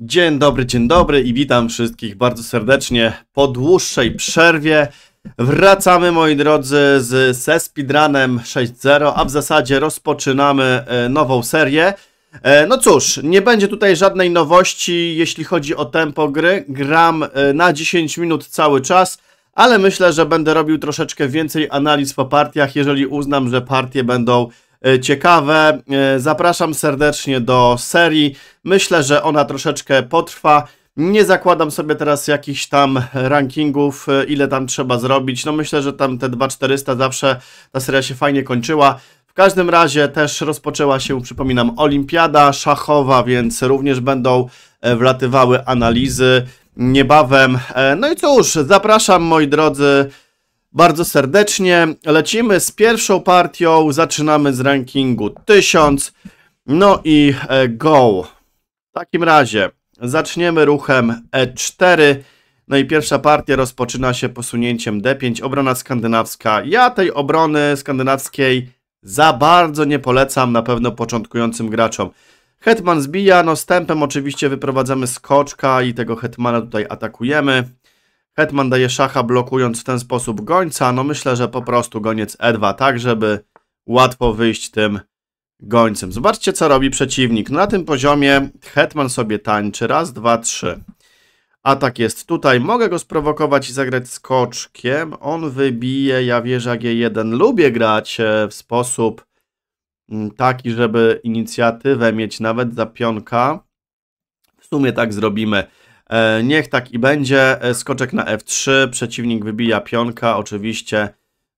Dzień dobry, dzień dobry i witam wszystkich bardzo serdecznie po dłuższej przerwie. Wracamy moi drodzy z, ze Speedrunem 6.0, a w zasadzie rozpoczynamy e, nową serię. E, no cóż, nie będzie tutaj żadnej nowości jeśli chodzi o tempo gry. Gram e, na 10 minut cały czas, ale myślę, że będę robił troszeczkę więcej analiz po partiach, jeżeli uznam, że partie będą E, ciekawe. E, zapraszam serdecznie do serii. Myślę, że ona troszeczkę potrwa. Nie zakładam sobie teraz jakichś tam rankingów, e, ile tam trzeba zrobić. No myślę, że tam te 2400 zawsze ta seria się fajnie kończyła. W każdym razie też rozpoczęła się, przypominam, olimpiada szachowa, więc również będą wlatywały analizy niebawem. No i cóż, zapraszam moi drodzy bardzo serdecznie. Lecimy z pierwszą partią, zaczynamy z rankingu 1000. No i e, go. W takim razie zaczniemy ruchem E4. No i pierwsza partia rozpoczyna się posunięciem D5, obrona skandynawska. Ja tej obrony skandynawskiej za bardzo nie polecam, na pewno początkującym graczom. Hetman zbija, no stępem oczywiście wyprowadzamy skoczka i tego hetmana tutaj atakujemy. Hetman daje szacha blokując w ten sposób gońca. No myślę, że po prostu goniec E2, tak żeby łatwo wyjść tym gońcem. Zobaczcie, co robi przeciwnik. Na tym poziomie hetman sobie tańczy. Raz, dwa, trzy. Atak jest tutaj. Mogę go sprowokować i zagrać skoczkiem. On wybije, ja wieża G1. Lubię grać e, w sposób mm, taki, żeby inicjatywę mieć nawet za pionka. W sumie tak zrobimy. E, niech tak i będzie. E, skoczek na F3, przeciwnik wybija pionka, oczywiście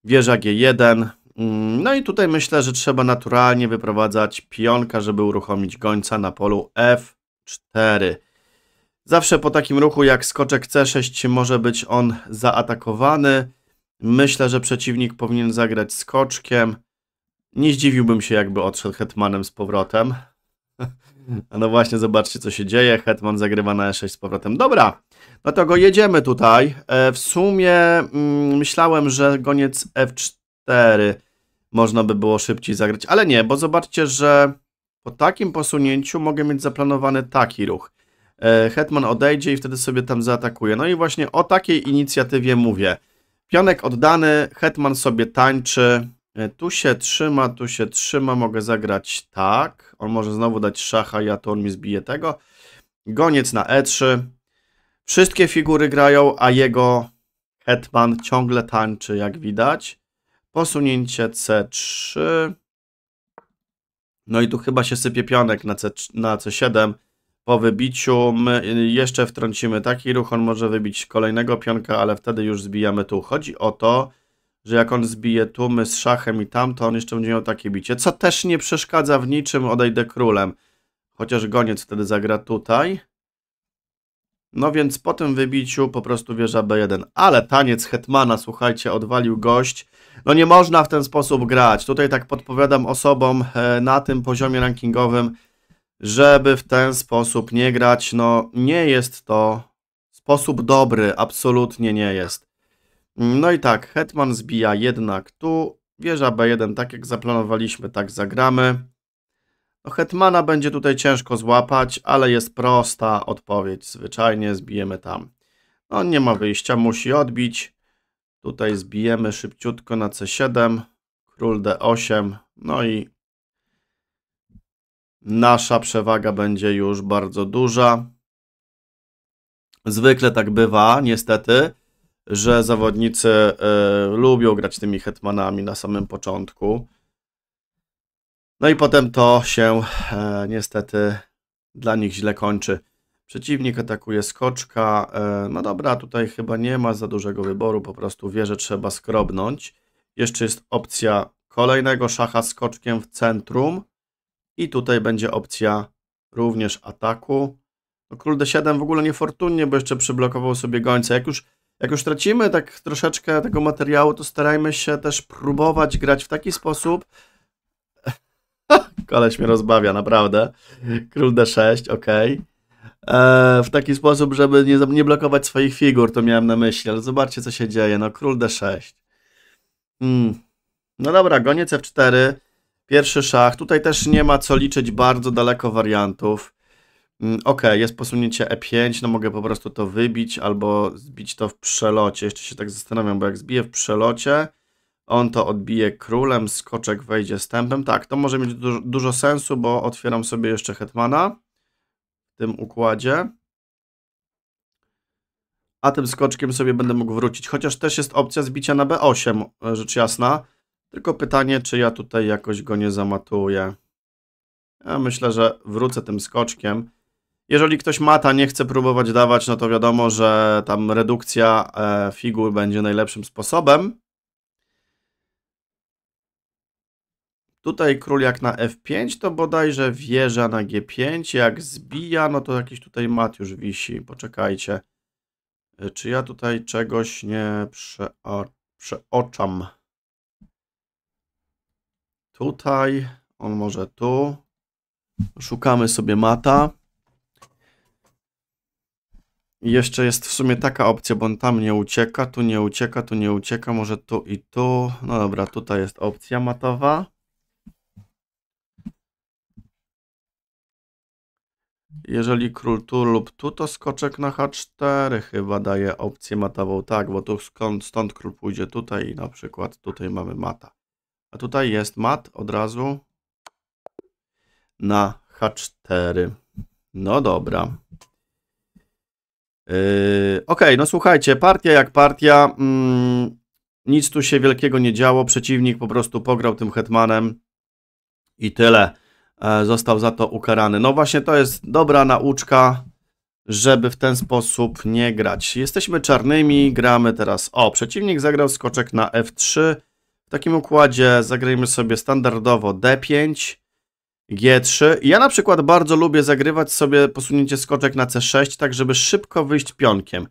wieża G1. Mm, no i tutaj myślę, że trzeba naturalnie wyprowadzać pionka, żeby uruchomić gońca na polu F4. Zawsze po takim ruchu jak skoczek C6 może być on zaatakowany. Myślę, że przeciwnik powinien zagrać skoczkiem. Nie zdziwiłbym się, jakby odszedł hetmanem z powrotem. A no właśnie, zobaczcie co się dzieje. Hetman zagrywa na E6 z powrotem. Dobra, no to go jedziemy tutaj. E, w sumie mm, myślałem, że goniec F4 można by było szybciej zagrać, ale nie, bo zobaczcie, że po takim posunięciu mogę mieć zaplanowany taki ruch. E, Hetman odejdzie i wtedy sobie tam zaatakuje. No i właśnie o takiej inicjatywie mówię. Pionek oddany, Hetman sobie tańczy, E, tu się trzyma, tu się trzyma, mogę zagrać tak. On może znowu dać szacha, ja to on mi zbije tego. Goniec na E3. Wszystkie figury grają, a jego hetman ciągle tańczy, jak widać. Posunięcie C3. No i tu chyba się sypie pionek na, C, na C7. Po wybiciu my y, jeszcze wtrącimy taki ruch, on może wybić kolejnego pionka, ale wtedy już zbijamy tu. Chodzi o to, że jak on zbije tłumy z szachem i tam, to on jeszcze będzie miał takie bicie, co też nie przeszkadza w niczym, odejdę królem. Chociaż goniec wtedy zagra tutaj. No więc po tym wybiciu po prostu wieża B1. Ale taniec Hetmana, słuchajcie, odwalił gość. No nie można w ten sposób grać. Tutaj tak podpowiadam osobom e, na tym poziomie rankingowym, żeby w ten sposób nie grać. No nie jest to sposób dobry, absolutnie nie jest. No i tak, hetman zbija jednak tu, wieża b1, tak jak zaplanowaliśmy, tak zagramy. No, hetmana będzie tutaj ciężko złapać, ale jest prosta odpowiedź, zwyczajnie zbijemy tam. No nie ma wyjścia, musi odbić. Tutaj zbijemy szybciutko na c7, król d8, no i nasza przewaga będzie już bardzo duża. Zwykle tak bywa, niestety że zawodnicy e, lubią grać tymi hetmanami na samym początku. No i potem to się e, niestety dla nich źle kończy. Przeciwnik atakuje skoczka. E, no dobra, tutaj chyba nie ma za dużego wyboru, po prostu wie, że trzeba skrobnąć. Jeszcze jest opcja kolejnego szacha skoczkiem w centrum. I tutaj będzie opcja również ataku. No król d7 w ogóle niefortunnie, bo jeszcze przyblokował sobie gońca. Jak już jak już tracimy tak troszeczkę tego materiału, to starajmy się też próbować grać w taki sposób. Koleś mnie rozbawia, naprawdę. Król D6, ok. Eee, w taki sposób, żeby nie, nie blokować swoich figur, to miałem na myśli, ale zobaczcie, co się dzieje. No, król D6. Mm. No dobra, goniec F4, pierwszy szach. Tutaj też nie ma co liczyć bardzo daleko wariantów. Mm, ok, jest posunięcie E5, no mogę po prostu to wybić albo zbić to w przelocie. Jeszcze się tak zastanawiam, bo jak zbiję w przelocie, on to odbije królem, skoczek wejdzie tempem. Tak, to może mieć du dużo sensu, bo otwieram sobie jeszcze hetmana w tym układzie. A tym skoczkiem sobie będę mógł wrócić. Chociaż też jest opcja zbicia na B8, e, rzecz jasna. Tylko pytanie, czy ja tutaj jakoś go nie zamatuję. Ja myślę, że wrócę tym skoczkiem. Jeżeli ktoś mata nie chce próbować dawać, no to wiadomo, że tam redukcja e, figur będzie najlepszym sposobem. Tutaj król jak na f5 to bodajże wieża na g5, jak zbija, no to jakiś tutaj mat już wisi. Poczekajcie, e, czy ja tutaj czegoś nie przeo przeoczam. Tutaj, on może tu. Szukamy sobie mata. I jeszcze jest w sumie taka opcja, bo on tam nie ucieka, tu nie ucieka, tu nie ucieka, może tu i tu. No dobra, tutaj jest opcja matowa. Jeżeli król tu lub tu, to skoczek na h4 chyba daje opcję matową. Tak, bo tu skąd, stąd król pójdzie tutaj i na przykład tutaj mamy mata. A tutaj jest mat od razu na h4. No dobra. Yy, okej, okay, no słuchajcie, partia jak partia, mm, nic tu się wielkiego nie działo, przeciwnik po prostu pograł tym hetmanem i tyle, e, został za to ukarany. No właśnie to jest dobra nauczka, żeby w ten sposób nie grać. Jesteśmy czarnymi, gramy teraz, o, przeciwnik zagrał skoczek na f3, w takim układzie zagrajmy sobie standardowo d5, G3. Ja na przykład bardzo lubię zagrywać sobie posunięcie skoczek na C6, tak żeby szybko wyjść pionkiem.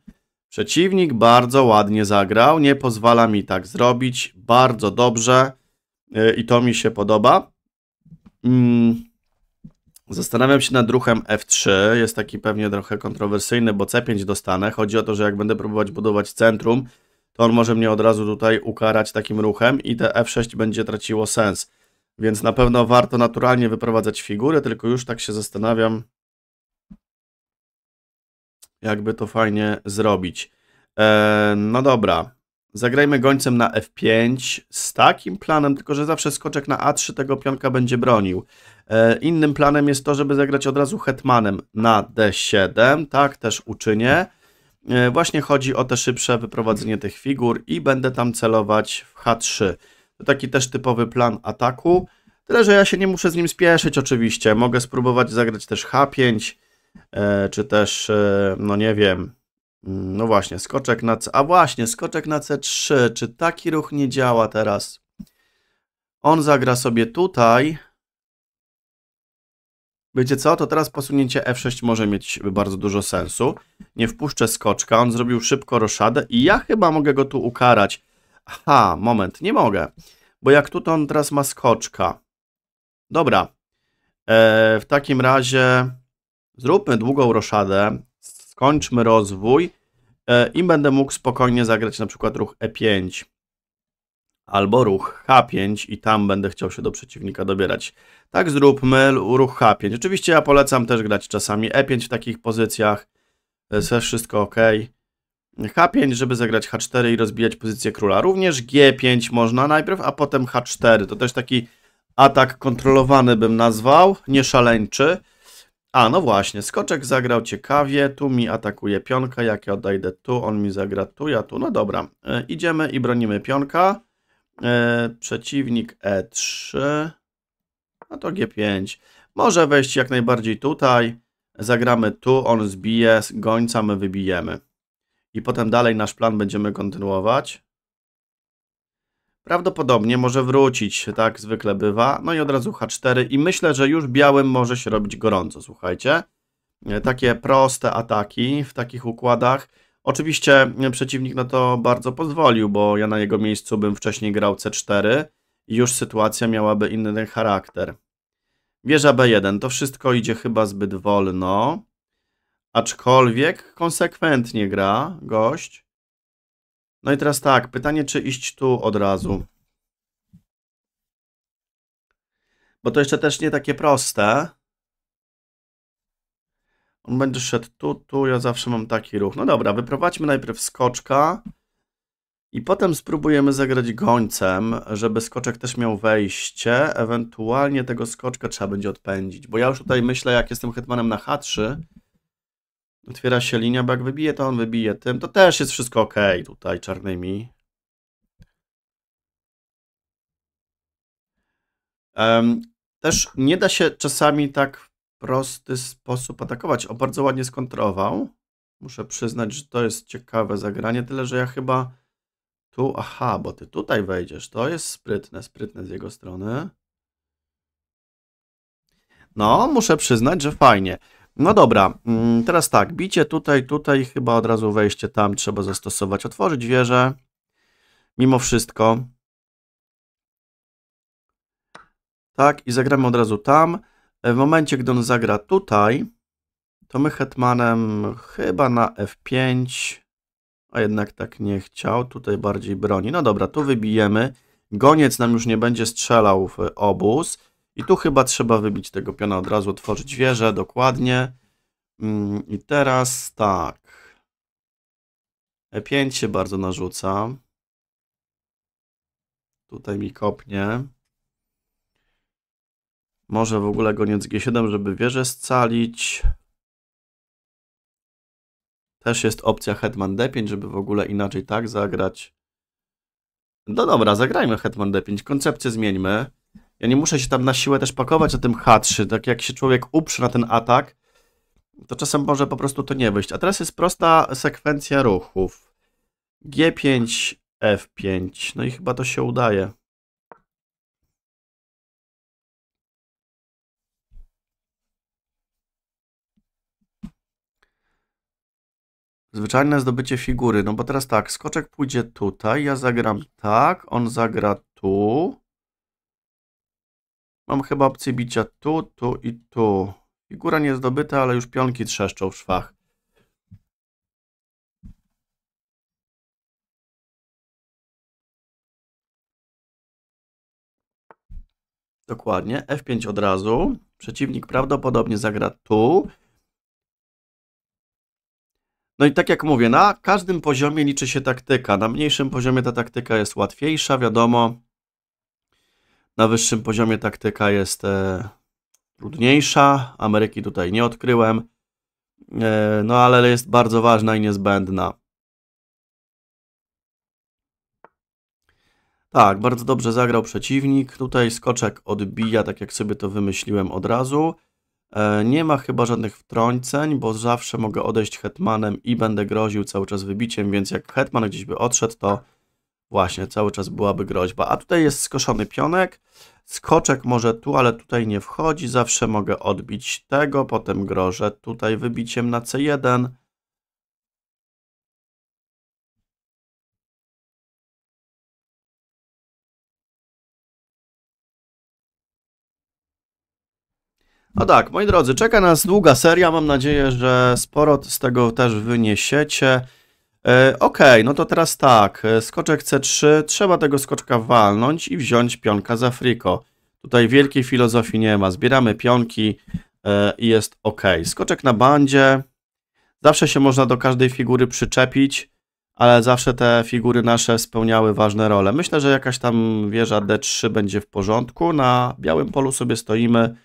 Przeciwnik bardzo ładnie zagrał, nie pozwala mi tak zrobić, bardzo dobrze yy, i to mi się podoba. Mm. Zastanawiam się nad ruchem F3, jest taki pewnie trochę kontrowersyjny, bo C5 dostanę. Chodzi o to, że jak będę próbować budować centrum, to on może mnie od razu tutaj ukarać takim ruchem i te F6 będzie traciło sens. Więc na pewno warto naturalnie wyprowadzać figurę, tylko już tak się zastanawiam, jakby to fajnie zrobić. Eee, no dobra, zagrajmy gońcem na F5 z takim planem, tylko że zawsze skoczek na A3 tego pionka będzie bronił. Eee, innym planem jest to, żeby zagrać od razu hetmanem na D7, tak też uczynię. Eee, właśnie chodzi o te szybsze wyprowadzenie tych figur i będę tam celować w H3. To taki też typowy plan ataku. Tyle, że ja się nie muszę z nim spieszyć oczywiście. Mogę spróbować zagrać też H5, e, czy też, e, no nie wiem, mm, no właśnie, skoczek na C... A właśnie, skoczek na C3. Czy taki ruch nie działa teraz? On zagra sobie tutaj. Wiecie co? To teraz posunięcie F6 może mieć bardzo dużo sensu. Nie wpuszczę skoczka. On zrobił szybko roszadę i ja chyba mogę go tu ukarać. Aha, moment, nie mogę, bo jak tu to on teraz ma skoczka. Dobra, e, w takim razie zróbmy długą roszadę, skończmy rozwój im e, i będę mógł spokojnie zagrać na przykład ruch E5 albo ruch H5 i tam będę chciał się do przeciwnika dobierać. Tak zróbmy ruch H5. Oczywiście ja polecam też grać czasami E5 w takich pozycjach, to e, jest wszystko ok. H5, żeby zagrać H4 i rozbijać pozycję króla. Również G5 można najpierw, a potem H4. To też taki atak kontrolowany bym nazwał, nie szaleńczy. A, no właśnie, skoczek zagrał ciekawie, tu mi atakuje pionka, jak ja odejdę tu, on mi zagra tu, ja tu, no dobra. E, idziemy i bronimy pionka. E, przeciwnik E3, no to G5. Może wejść jak najbardziej tutaj, zagramy tu, on zbije, gońca my wybijemy i potem dalej nasz plan będziemy kontynuować. Prawdopodobnie może wrócić, tak zwykle bywa. No i od razu H4 i myślę, że już białym może się robić gorąco, słuchajcie. E, takie proste ataki w takich układach. Oczywiście e, przeciwnik na to bardzo pozwolił, bo ja na jego miejscu bym wcześniej grał C4 i już sytuacja miałaby inny charakter. Wieża B1, to wszystko idzie chyba zbyt wolno. Aczkolwiek konsekwentnie gra gość. No i teraz tak, pytanie, czy iść tu od razu. Bo to jeszcze też nie takie proste. On będzie szedł tu, tu, ja zawsze mam taki ruch. No dobra, wyprowadźmy najpierw skoczka i potem spróbujemy zagrać gońcem, żeby skoczek też miał wejście. Ewentualnie tego skoczka trzeba będzie odpędzić, bo ja już tutaj myślę, jak jestem hetmanem na H3, Otwiera się linia, bo jak wybije, to on wybije tym. To też jest wszystko ok tutaj czarnymi. Um, też nie da się czasami tak w prosty sposób atakować. O, bardzo ładnie skontrował. Muszę przyznać, że to jest ciekawe zagranie, tyle że ja chyba tu, aha, bo ty tutaj wejdziesz. To jest sprytne, sprytne z jego strony. No, muszę przyznać, że fajnie. No dobra, mm, teraz tak, bicie tutaj, tutaj, chyba od razu wejście tam trzeba zastosować, otworzyć wieżę, mimo wszystko. Tak, i zagramy od razu tam. E, w momencie, gdy on zagra tutaj, to my hetmanem chyba na f5, a jednak tak nie chciał, tutaj bardziej broni. No dobra, tu wybijemy. Goniec nam już nie będzie strzelał w obóz. I tu chyba trzeba wybić tego piona od razu, otworzyć wieżę, dokładnie. Mm, I teraz tak. E5 się bardzo narzuca. Tutaj mi kopnie. Może w ogóle goniec G7, żeby wieżę scalić. Też jest opcja Hetman D5, żeby w ogóle inaczej tak zagrać. No dobra, zagrajmy Hetman D5. Koncepcję zmieńmy. Ja nie muszę się tam na siłę też pakować na tym H3. Tak jak się człowiek uprze na ten atak, to czasem może po prostu to nie wyjść. A teraz jest prosta sekwencja ruchów. G5, F5. No i chyba to się udaje. Zwyczajne zdobycie figury. No bo teraz tak, skoczek pójdzie tutaj, ja zagram tak, on zagra tu. Mam chyba opcję bicia tu, tu i tu. Figura nie zdobyta, ale już pionki trzeszczą w szwach. Dokładnie, F5 od razu. Przeciwnik prawdopodobnie zagra tu. No i tak jak mówię, na każdym poziomie liczy się taktyka. Na mniejszym poziomie ta taktyka jest łatwiejsza, wiadomo. Na wyższym poziomie taktyka jest e, trudniejsza. Ameryki tutaj nie odkryłem. E, no ale jest bardzo ważna i niezbędna. Tak, bardzo dobrze zagrał przeciwnik. Tutaj skoczek odbija, tak jak sobie to wymyśliłem od razu. E, nie ma chyba żadnych wtrąceń, bo zawsze mogę odejść hetmanem i będę groził cały czas wybiciem, więc jak hetman gdzieś by odszedł, to Właśnie, cały czas byłaby groźba. A tutaj jest skoszony pionek. Skoczek może tu, ale tutaj nie wchodzi. Zawsze mogę odbić tego, potem grożę tutaj wybiciem na C1. No tak, moi drodzy, czeka nas długa seria. Mam nadzieję, że sporo z tego też wyniesiecie. E, OK, no to teraz tak, e, skoczek C3, trzeba tego skoczka walnąć i wziąć pionka za friko. Tutaj wielkiej filozofii nie ma, zbieramy pionki e, i jest OK. Skoczek na bandzie, zawsze się można do każdej figury przyczepić, ale zawsze te figury nasze spełniały ważne role. Myślę, że jakaś tam wieża D3 będzie w porządku, na białym polu sobie stoimy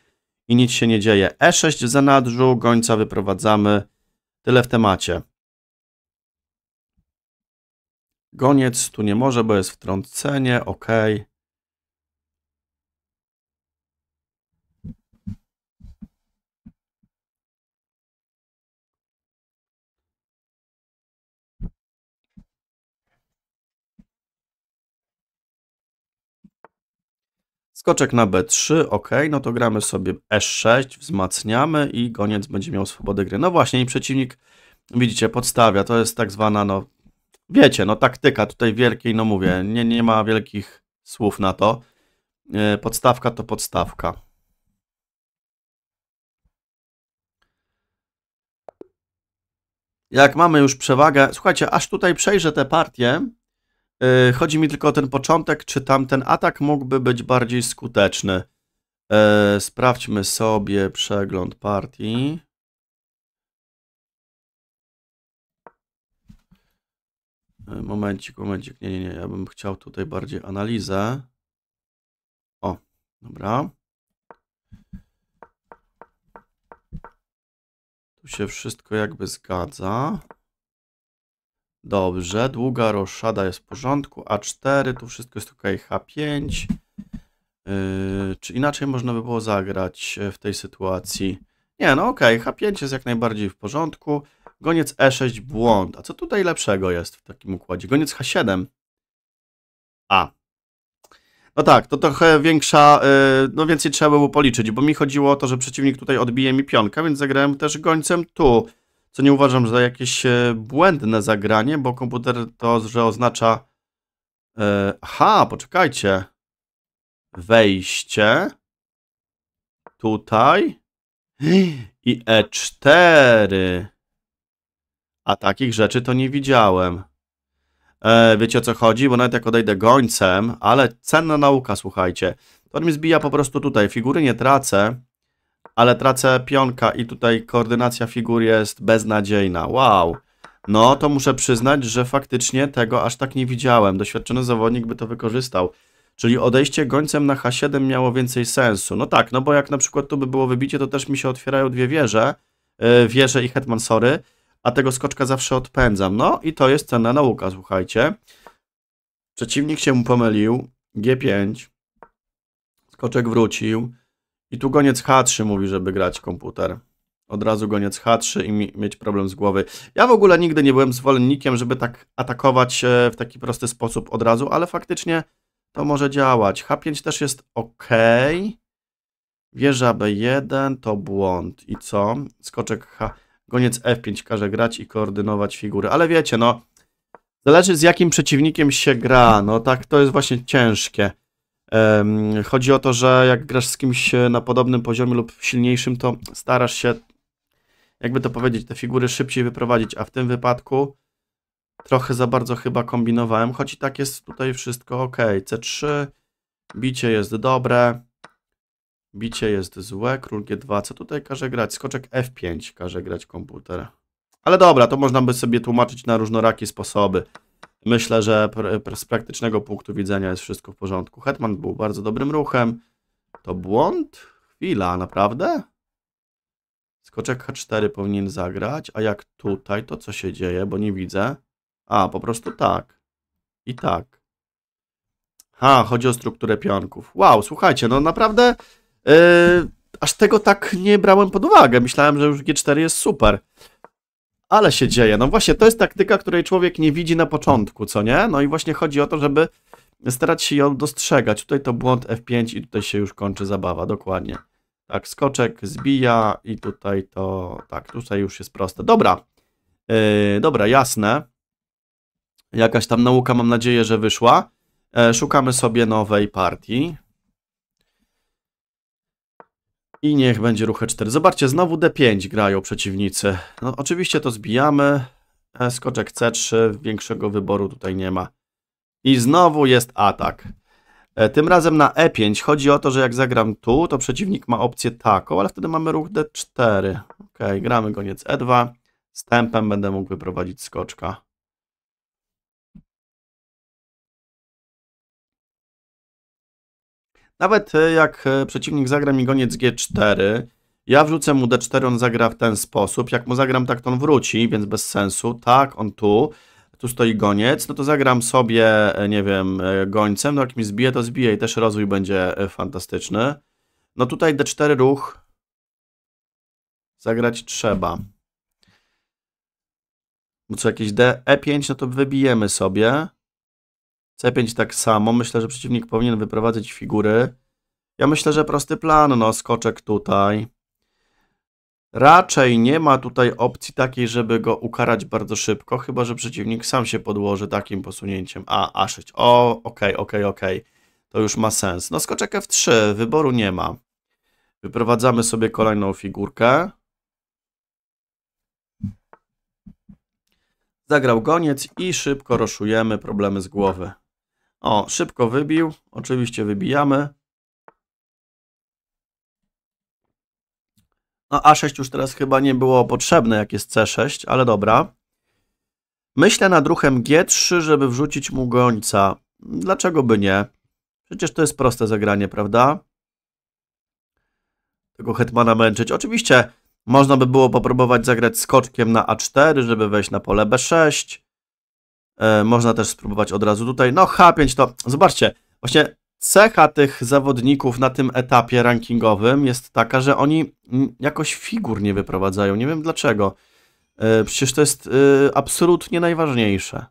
i nic się nie dzieje. E6 w zanadrzu, gońca wyprowadzamy, tyle w temacie. Goniec tu nie może, bo jest wtrącenie. OK. Skoczek na B3, ok, no to gramy sobie E6, wzmacniamy i goniec będzie miał swobodę gry. No właśnie, i przeciwnik, widzicie, podstawia, to jest tak zwana, no wiecie, no taktyka tutaj wielkiej, no mówię, nie, nie ma wielkich słów na to. E, podstawka to podstawka. Jak mamy już przewagę, słuchajcie, aż tutaj przejrzę te partie, e, Chodzi mi tylko o ten początek, czy tam ten atak mógłby być bardziej skuteczny. E, sprawdźmy sobie przegląd partii. E, momencik, momencik. Nie, nie, nie. Ja bym chciał tutaj bardziej analizę. O, dobra. Tu się wszystko jakby zgadza. Dobrze, długa roszada jest w porządku. A4, tu wszystko jest ok. H5. Yy, czy inaczej można by było zagrać e, w tej sytuacji? Nie, no ok. H5 jest jak najbardziej w porządku. Goniec E6 błąd. A co tutaj lepszego jest w takim układzie? Goniec H7. A. No tak, to trochę większa, y, no więcej trzeba było policzyć, bo mi chodziło o to, że przeciwnik tutaj odbije mi pionkę, więc zagrałem też gońcem tu, co nie uważam za jakieś y, błędne zagranie, bo komputer to, że oznacza... Y, aha, poczekajcie. Wejście. Tutaj. I E4. A takich rzeczy to nie widziałem. E, wiecie o co chodzi? Bo nawet jak odejdę gońcem, ale cenna nauka, słuchajcie. To mi zbija po prostu tutaj. Figury nie tracę, ale tracę pionka i tutaj koordynacja figur jest beznadziejna. Wow. No, to muszę przyznać, że faktycznie tego aż tak nie widziałem. Doświadczony zawodnik by to wykorzystał. Czyli odejście gońcem na H7 miało więcej sensu. No tak, no bo jak na przykład tu by było wybicie, to też mi się otwierają dwie wieże. Yy, wieże i hetman, sorry a tego skoczka zawsze odpędzam. No i to jest cenna nauka, słuchajcie. Przeciwnik się mu pomylił, G5, skoczek wrócił i tu goniec H3 mówi, żeby grać komputer. Od razu goniec H3 i mieć problem z głowy. Ja w ogóle nigdy nie byłem zwolennikiem, żeby tak atakować e, w taki prosty sposób od razu, ale faktycznie to może działać. H5 też jest ok. Wieża B1 to błąd. I co? Skoczek H... Goniec F5 każe grać i koordynować figury. Ale wiecie, no, zależy z jakim przeciwnikiem się gra. No tak, to jest właśnie ciężkie. Um, chodzi o to, że jak grasz z kimś e, na podobnym poziomie lub silniejszym, to starasz się, jakby to powiedzieć, te figury szybciej wyprowadzić. A w tym wypadku trochę za bardzo chyba kombinowałem, choć i tak jest tutaj wszystko ok. C3, bicie jest dobre. Bicie jest złe, król G2, co tutaj każe grać? Skoczek F5 każe grać komputer. Ale dobra, to można by sobie tłumaczyć na różnorakie sposoby. Myślę, że z praktycznego punktu widzenia jest wszystko w porządku. Hetman był bardzo dobrym ruchem. To błąd? Chwila, naprawdę? Skoczek H4 powinien zagrać, a jak tutaj, to co się dzieje, bo nie widzę. A, po prostu tak. I tak. Ha, chodzi o strukturę pionków. Wow, słuchajcie, no naprawdę E, aż tego tak nie brałem pod uwagę. Myślałem, że już G4 jest super. Ale się dzieje. No właśnie, to jest taktyka, której człowiek nie widzi na początku, co nie? No i właśnie chodzi o to, żeby starać się ją dostrzegać. Tutaj to błąd F5 i tutaj się już kończy zabawa, dokładnie. Tak, skoczek zbija i tutaj to... Tak, tutaj już jest proste. Dobra, yy, dobra, jasne. Jakaś tam nauka, mam nadzieję, że wyszła. E, szukamy sobie nowej partii. I niech będzie ruch E4. Zobaczcie, znowu D5 grają przeciwnicy. No oczywiście to zbijamy. Skoczek C3, większego wyboru tutaj nie ma. I znowu jest atak. E, tym razem na E5 chodzi o to, że jak zagram tu, to przeciwnik ma opcję taką, ale wtedy mamy ruch D4. Ok, gramy koniec E2. Z tempem będę mógł wyprowadzić skoczka. Nawet e, jak e, przeciwnik zagra mi goniec G4, ja wrzucę mu D4, on zagra w ten sposób. Jak mu zagram tak, to on wróci, więc bez sensu. Tak, on tu, tu stoi goniec, no to zagram sobie, e, nie wiem, gońcem. No jak mi zbije, to zbije i też rozwój będzie fantastyczny. No tutaj D4 ruch zagrać trzeba. Bo co jakieś D, E5, no to wybijemy sobie. C5 tak samo. Myślę, że przeciwnik powinien wyprowadzić figury. Ja myślę, że prosty plan, no skoczek tutaj. Raczej nie ma tutaj opcji takiej, żeby go ukarać bardzo szybko, chyba że przeciwnik sam się podłoży takim posunięciem. A, A6. O, okej, okay, okej, okay, okej. Okay. To już ma sens. No skoczek F3, wyboru nie ma. Wyprowadzamy sobie kolejną figurkę. Zagrał goniec i szybko roszujemy problemy z głowy. O, szybko wybił. Oczywiście wybijamy. No A6 już teraz chyba nie było potrzebne, jak jest C6, ale dobra. Myślę nad ruchem G3, żeby wrzucić mu gońca. Dlaczego by nie? Przecież to jest proste zagranie, prawda? Tego hetmana męczyć. Oczywiście można by było popróbować zagrać skoczkiem na A4, żeby wejść na pole B6. E, można też spróbować od razu tutaj. No H5 to, zobaczcie, właśnie cecha tych zawodników na tym etapie rankingowym jest taka, że oni jakoś figur nie wyprowadzają. Nie wiem dlaczego. E, przecież to jest e, absolutnie najważniejsze.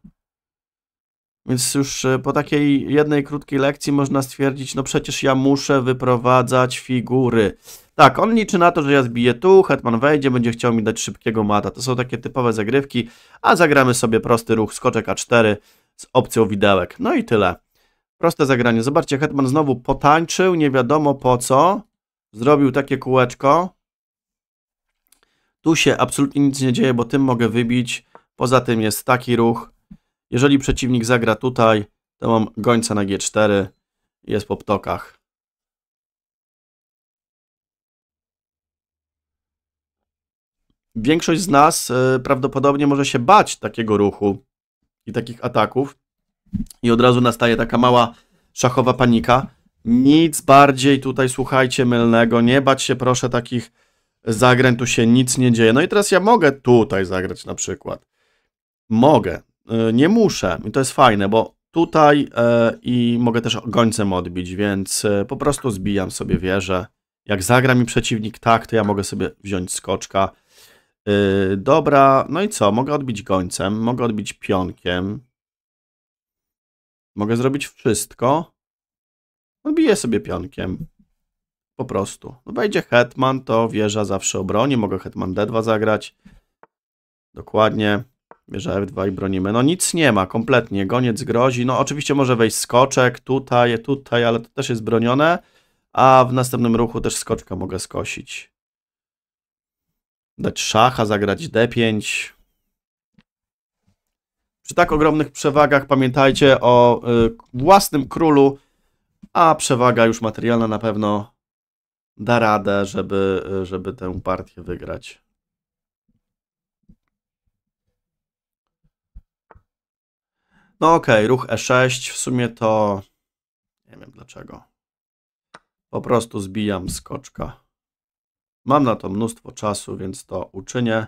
Więc już po takiej jednej krótkiej lekcji można stwierdzić, no przecież ja muszę wyprowadzać figury. Tak, on liczy na to, że ja zbiję tu, hetman wejdzie, będzie chciał mi dać szybkiego mata. To są takie typowe zagrywki, a zagramy sobie prosty ruch, skoczek A4 z opcją widełek. No i tyle. Proste zagranie. Zobaczcie, hetman znowu potańczył, nie wiadomo po co. Zrobił takie kółeczko. Tu się absolutnie nic nie dzieje, bo tym mogę wybić. Poza tym jest taki ruch. Jeżeli przeciwnik zagra tutaj, to mam gońca na G4. Jest po ptokach. większość z nas e, prawdopodobnie może się bać takiego ruchu i takich ataków i od razu nastaje taka mała szachowa panika. Nic bardziej tutaj, słuchajcie, mylnego. Nie bać się, proszę, takich zagrań. Tu się nic nie dzieje. No i teraz ja mogę tutaj zagrać na przykład. Mogę. E, nie muszę. I to jest fajne, bo tutaj e, i mogę też gońcem odbić, więc e, po prostu zbijam sobie wieżę. Jak zagra mi przeciwnik tak, to ja mogę sobie wziąć skoczka Yy, dobra, no i co? Mogę odbić gońcem, mogę odbić pionkiem. Mogę zrobić wszystko. Odbiję sobie pionkiem. Po prostu. No wejdzie hetman, to wieża zawsze obroni. Mogę hetman d2 zagrać. Dokładnie. Wieża f2 i bronimy. No nic nie ma, kompletnie. Goniec grozi. No oczywiście może wejść skoczek tutaj, tutaj, ale to też jest bronione. A w następnym ruchu też skoczka mogę skosić dać szacha, zagrać d5. Przy tak ogromnych przewagach pamiętajcie o y, własnym królu, a przewaga już materialna na pewno da radę, żeby, y, żeby tę partię wygrać. No okej, okay, ruch e6, w sumie to... nie wiem dlaczego. Po prostu zbijam skoczka. Mam na to mnóstwo czasu, więc to uczynię.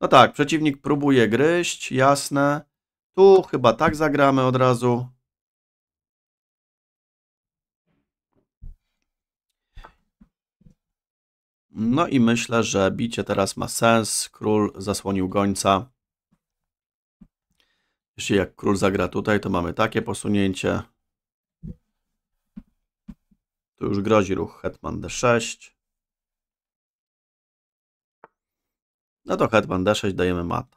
No tak, przeciwnik próbuje gryźć, jasne. Tu chyba tak zagramy od razu. No i myślę, że bicie teraz ma sens. Król zasłonił gońca. Jeśli jak król zagra tutaj, to mamy takie posunięcie. Tu już grozi ruch hetman d6. No to hetman d6 dajemy mata.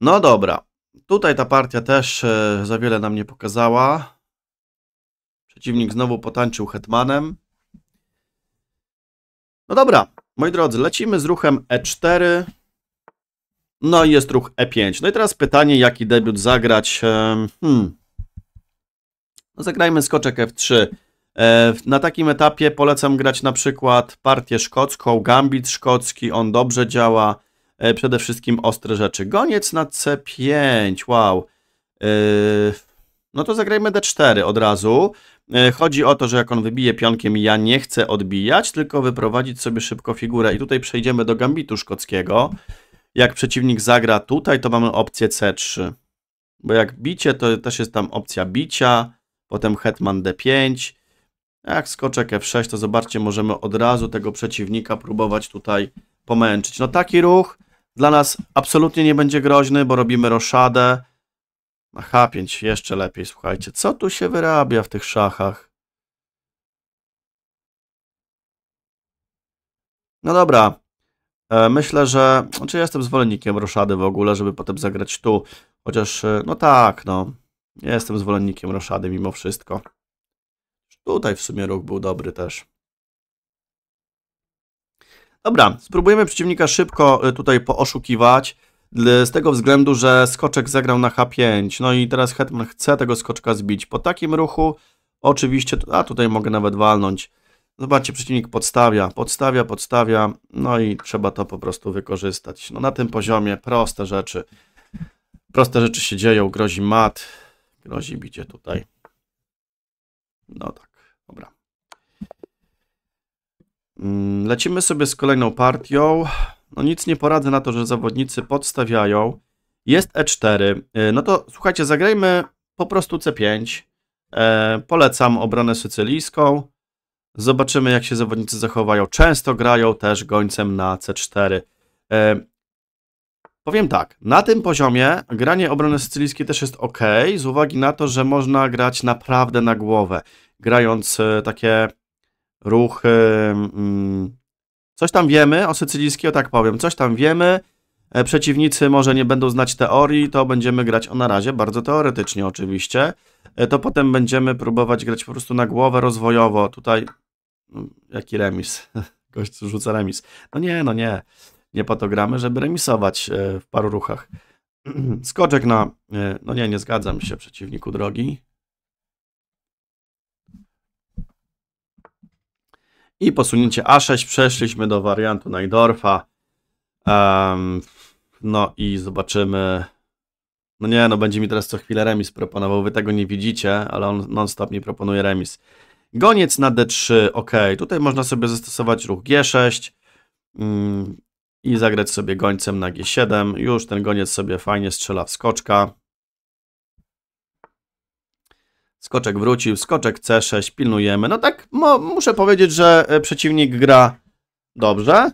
No dobra. Tutaj ta partia też e, za wiele nam nie pokazała. Przeciwnik znowu potańczył hetmanem. No dobra, moi drodzy, lecimy z ruchem e4. No i jest ruch e5. No i teraz pytanie, jaki debiut zagrać. Hmm. No zagrajmy skoczek F3. E, na takim etapie polecam grać na przykład partię szkocką, gambit szkocki, on dobrze działa. E, przede wszystkim ostre rzeczy. Goniec na C5, wow. E, no to zagrajmy D4 od razu. Chodzi o to, że jak on wybije pionkiem, ja nie chcę odbijać, tylko wyprowadzić sobie szybko figurę. I tutaj przejdziemy do gambitu szkockiego. Jak przeciwnik zagra tutaj, to mamy opcję C3. Bo jak bicie, to też jest tam opcja bicia potem hetman d5. Jak skoczek f6, to zobaczcie, możemy od razu tego przeciwnika próbować tutaj pomęczyć. No taki ruch dla nas absolutnie nie będzie groźny, bo robimy roszadę. Na h5 jeszcze lepiej, słuchajcie. Co tu się wyrabia w tych szachach? No dobra, e, Myślę, że. Znaczy, ja jestem zwolennikiem roszady w ogóle, żeby potem zagrać tu. Chociaż, e, no tak, no jestem zwolennikiem roszady mimo wszystko. Tutaj w sumie ruch był dobry też. Dobra, spróbujemy przeciwnika szybko e, tutaj pooszukiwać. Z tego względu, że skoczek zagrał na H5. No i teraz Hetman chce tego skoczka zbić. Po takim ruchu oczywiście... A, tutaj mogę nawet walnąć. Zobaczcie, przeciwnik podstawia, podstawia, podstawia. No i trzeba to po prostu wykorzystać. No na tym poziomie proste rzeczy. Proste rzeczy się dzieją, grozi mat. Grozi bicie tutaj. No tak, dobra. Mm, lecimy sobie z kolejną partią. No nic nie poradzę na to, że zawodnicy podstawiają. Jest E4. Y, no to słuchajcie, zagrajmy po prostu C5. E, polecam obronę sycylijską. Zobaczymy, jak się zawodnicy zachowają. Często grają też gońcem na C4. Powiem tak, na tym poziomie granie obrony sycylijskiej też jest ok, z uwagi na to, że można grać naprawdę na głowę, grając e, takie ruchy... Mm, coś tam wiemy o sycylijskiej, o tak powiem, coś tam wiemy, e, przeciwnicy może nie będą znać teorii, to będziemy grać o na razie bardzo teoretycznie oczywiście, e, to potem będziemy próbować grać po prostu na głowę rozwojowo, tutaj... Mm, jaki remis? Gość rzuca remis. No nie, no nie nie po to gramy, żeby remisować e, w paru ruchach. Skoczek na... E, no nie, nie zgadzam się, przeciwniku drogi. I posunięcie A6 przeszliśmy do wariantu Najdorfa. Um, no i zobaczymy. No nie, no będzie mi teraz co chwilę remis proponował. Wy tego nie widzicie, ale on non-stop mi proponuje remis. Goniec na D3, ok. Tutaj można sobie zastosować ruch G6. Um, i zagrać sobie gońcem na G7. Już ten goniec sobie fajnie strzela w skoczka. Skoczek wrócił, skoczek C6, pilnujemy. No tak, mo, muszę powiedzieć, że e, przeciwnik gra dobrze,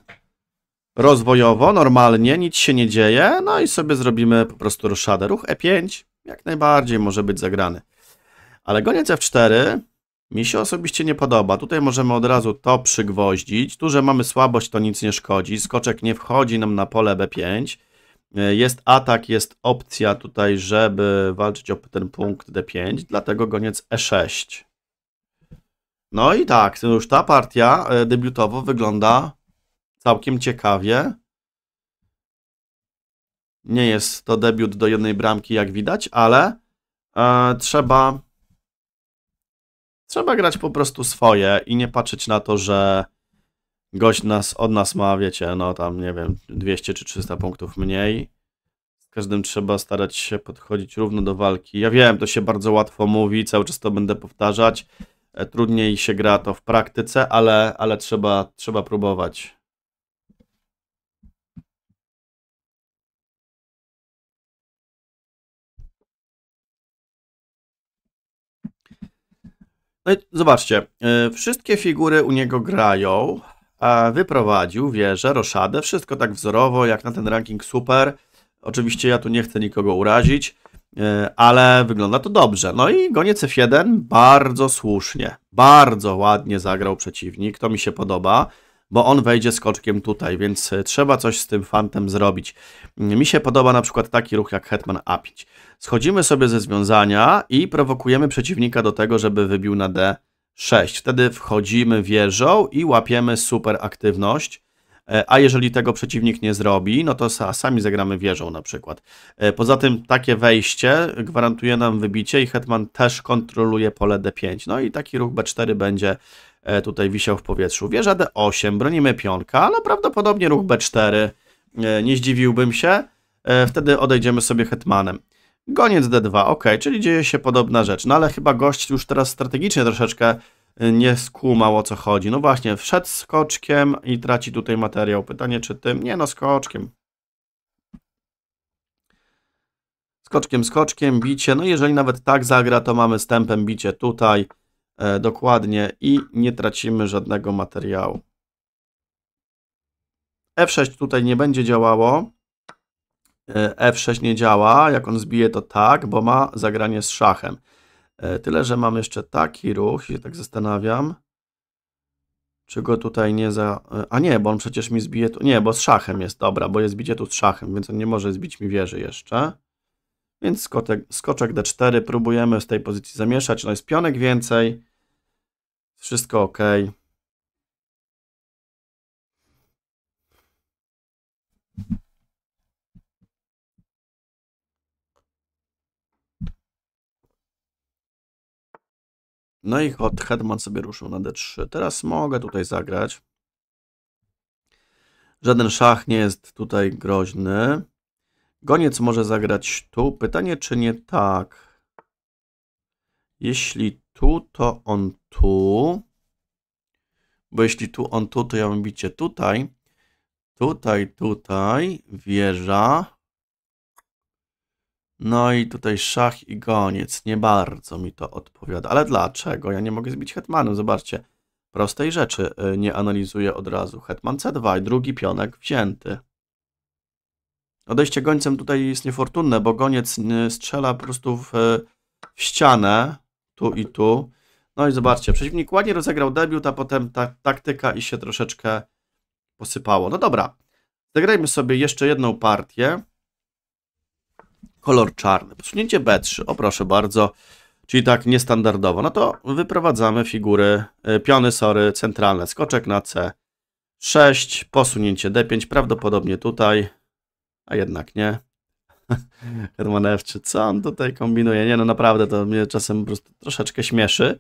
rozwojowo, normalnie, nic się nie dzieje. No i sobie zrobimy po prostu ruszadę. Ruch E5 jak najbardziej może być zagrany. Ale goniec F4 mi się osobiście nie podoba. Tutaj możemy od razu to przygwoździć. Tu, że mamy słabość, to nic nie szkodzi. Skoczek nie wchodzi nam na pole B5. E, jest atak, jest opcja tutaj, żeby walczyć o ten punkt D5, dlatego goniec E6. No i tak, już ta partia e, debiutowo wygląda całkiem ciekawie. Nie jest to debiut do jednej bramki, jak widać, ale e, trzeba Trzeba grać po prostu swoje i nie patrzeć na to, że gość nas, od nas ma, wiecie, no tam, nie wiem, 200 czy 300 punktów mniej. Z każdym trzeba starać się podchodzić równo do walki. Ja wiem, to się bardzo łatwo mówi, cały czas to będę powtarzać. E, trudniej się gra to w praktyce, ale, ale trzeba, trzeba próbować. No e, i zobaczcie, e, wszystkie figury u niego grają, a wyprowadził wieżę, roszadę, wszystko tak wzorowo, jak na ten ranking super. Oczywiście ja tu nie chcę nikogo urazić, e, ale wygląda to dobrze. No i goniec F1 bardzo słusznie, bardzo ładnie zagrał przeciwnik, to mi się podoba bo on wejdzie skoczkiem tutaj, więc e, trzeba coś z tym fantem zrobić. Mi się podoba na przykład taki ruch jak Hetman A5. Schodzimy sobie ze związania i prowokujemy przeciwnika do tego, żeby wybił na D6. Wtedy wchodzimy wieżą i łapiemy super aktywność. E, a jeżeli tego przeciwnik nie zrobi, no to sami zagramy wieżą na przykład. E, poza tym takie wejście gwarantuje nam wybicie i Hetman też kontroluje pole D5. No i taki ruch B4 będzie E, tutaj wisiał w powietrzu. Wieża D8, bronimy pionka, ale prawdopodobnie ruch B4. E, nie zdziwiłbym się. E, wtedy odejdziemy sobie hetmanem. Goniec D2, ok, czyli dzieje się podobna rzecz. No ale chyba gość już teraz strategicznie troszeczkę nie skumał o co chodzi. No właśnie, wszedł skoczkiem i traci tutaj materiał. Pytanie czy tym? Nie no, skoczkiem. Skoczkiem, skoczkiem, bicie. No jeżeli nawet tak zagra, to mamy stępem bicie tutaj. E, dokładnie i nie tracimy żadnego materiału. F6 tutaj nie będzie działało. E, F6 nie działa, jak on zbije to tak, bo ma zagranie z szachem. E, tyle, że mam jeszcze taki ruch, się tak zastanawiam, czy go tutaj nie za... A nie, bo on przecież mi zbije tu... Nie, bo z szachem jest, dobra, bo jest bicie tu z szachem, więc on nie może zbić mi wieży jeszcze. Więc skotek, skoczek D4 próbujemy z tej pozycji zamieszać, no jest pionek więcej. Wszystko ok. No i od Hetman sobie ruszył na D3. Teraz mogę tutaj zagrać. Żaden szach nie jest tutaj groźny. Goniec może zagrać tu. Pytanie, czy nie tak. Jeśli tu, to on tu, bo jeśli tu on tu, to ja bym bicie tutaj, tutaj, tutaj, wieża, no i tutaj szach i goniec. Nie bardzo mi to odpowiada. Ale dlaczego? Ja nie mogę zbić hetmanu. Zobaczcie. Prostej rzeczy y, nie analizuję od razu. Hetman C2 i drugi pionek wzięty. Odejście gońcem tutaj jest niefortunne, bo goniec y, strzela po prostu w, w ścianę tu i tu. No i zobaczcie, przeciwnik ładnie rozegrał debiut, a potem ta taktyka i się troszeczkę posypało. No dobra, zagrajmy sobie jeszcze jedną partię. Kolor czarny. Posunięcie B3, o proszę bardzo, czyli tak niestandardowo. No to wyprowadzamy figury, e, piony, sory, centralne. Skoczek na C6, posunięcie D5, prawdopodobnie tutaj, a jednak nie. Herman F. Czy co on tutaj kombinuje? Nie, no naprawdę to mnie czasem po prostu troszeczkę śmieszy.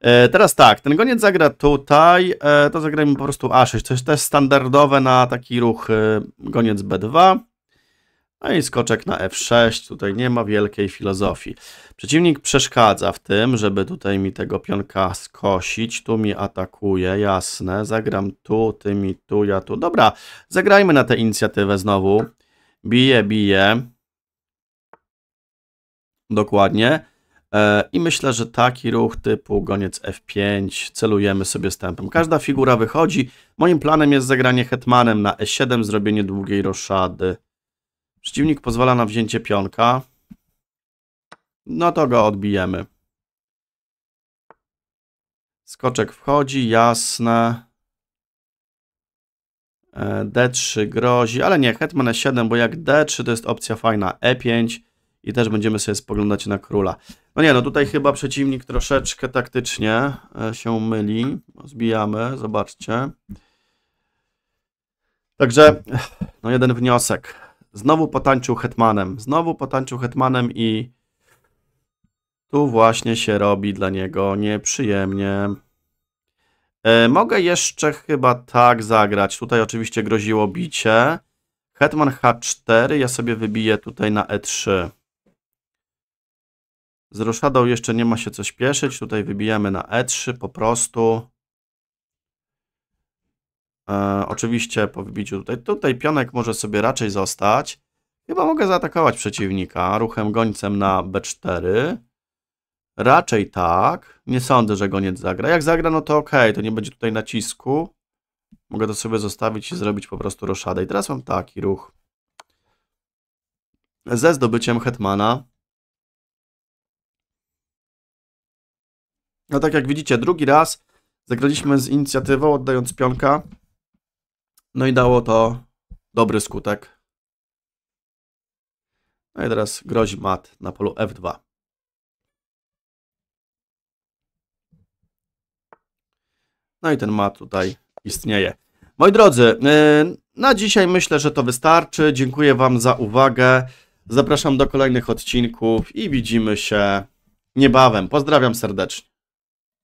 E, teraz tak, ten goniec zagra tutaj, e, to zagrajmy po prostu A6, to jest też standardowe na taki ruch e, goniec B2. No i skoczek na F6, tutaj nie ma wielkiej filozofii. Przeciwnik przeszkadza w tym, żeby tutaj mi tego pionka skosić, tu mi atakuje, jasne, zagram tu, ty mi tu, ja tu. Dobra, zagrajmy na tę inicjatywę znowu. Bije, bije. Dokładnie. E, I myślę, że taki ruch typu goniec F5 celujemy sobie stępem. Każda figura wychodzi. Moim planem jest zagranie hetmanem na E7, zrobienie długiej roszady. Przeciwnik pozwala na wzięcie pionka. No to go odbijemy. Skoczek wchodzi, jasne. E, D3 grozi, ale nie, hetman E7, bo jak D3 to jest opcja fajna E5 i też będziemy sobie spoglądać na króla. No nie, no tutaj chyba przeciwnik troszeczkę taktycznie e, się myli. No, zbijamy, zobaczcie. Także, no jeden wniosek. Znowu potańczył hetmanem. Znowu potańczył hetmanem i tu właśnie się robi dla niego nieprzyjemnie. E, mogę jeszcze chyba tak zagrać. Tutaj oczywiście groziło bicie. Hetman H4, ja sobie wybiję tutaj na E3. Z roszadą jeszcze nie ma się co śpieszyć. Tutaj wybijamy na E3 po prostu. E, oczywiście po wybiciu tutaj, tutaj pionek może sobie raczej zostać. Chyba mogę zaatakować przeciwnika ruchem gońcem na B4. Raczej tak. Nie sądzę, że goniec zagra. Jak zagra, no to ok, to nie będzie tutaj nacisku. Mogę to sobie zostawić i zrobić po prostu roszadę. I teraz mam taki ruch. Ze zdobyciem hetmana No tak jak widzicie, drugi raz zagraliśmy z inicjatywą, oddając pionka. No i dało to dobry skutek. No i teraz grozi mat na polu F2. No i ten mat tutaj istnieje. Moi drodzy, y, na dzisiaj myślę, że to wystarczy. Dziękuję Wam za uwagę. Zapraszam do kolejnych odcinków i widzimy się niebawem. Pozdrawiam serdecznie.